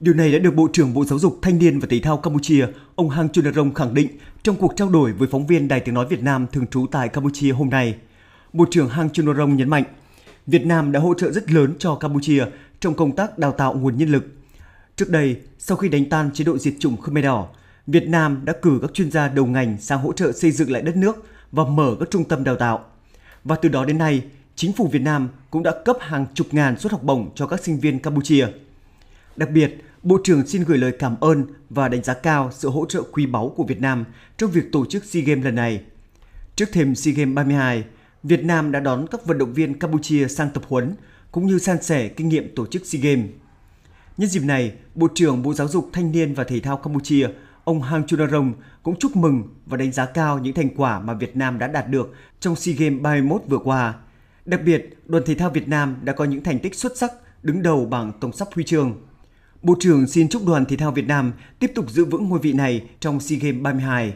Điều này đã được Bộ trưởng Bộ Giáo dục Thanh niên và Thể thao Campuchia, ông Hang Chunarong khẳng định trong cuộc trao đổi với phóng viên Đài Tiếng Nói Việt Nam thường trú tại Campuchia hôm nay. Bộ trưởng Hang Chunarong nhấn mạnh, Việt Nam đã hỗ trợ rất lớn cho Campuchia trong công tác đào tạo nguồn nhân lực. Trước đây, sau khi đánh tan chế độ diệt chủng Khmer Đỏ, Việt Nam đã cử các chuyên gia đầu ngành sang hỗ trợ xây dựng lại đất nước và mở các trung tâm đào tạo. Và từ đó đến nay, chính phủ Việt Nam cũng đã cấp hàng chục ngàn suất học bổng cho các sinh viên Campuchia. Đặc biệt, Bộ trưởng xin gửi lời cảm ơn và đánh giá cao sự hỗ trợ quý báu của Việt Nam trong việc tổ chức SEA Games lần này. Trước thềm SEA Games 32, Việt Nam đã đón các vận động viên Campuchia sang tập huấn cũng như san sẻ kinh nghiệm tổ chức SEA Games. Nhân dịp này, Bộ trưởng Bộ Giáo dục Thanh niên và Thể thao Campuchia, ông Hang Chunarong cũng chúc mừng và đánh giá cao những thành quả mà Việt Nam đã đạt được trong SEA Games 31 vừa qua. Đặc biệt, đoàn thể thao Việt Nam đã có những thành tích xuất sắc đứng đầu bảng tổng sắp huy chương. Bộ trưởng xin chúc đoàn thể thao Việt Nam tiếp tục giữ vững ngôi vị này trong SEA Games 32.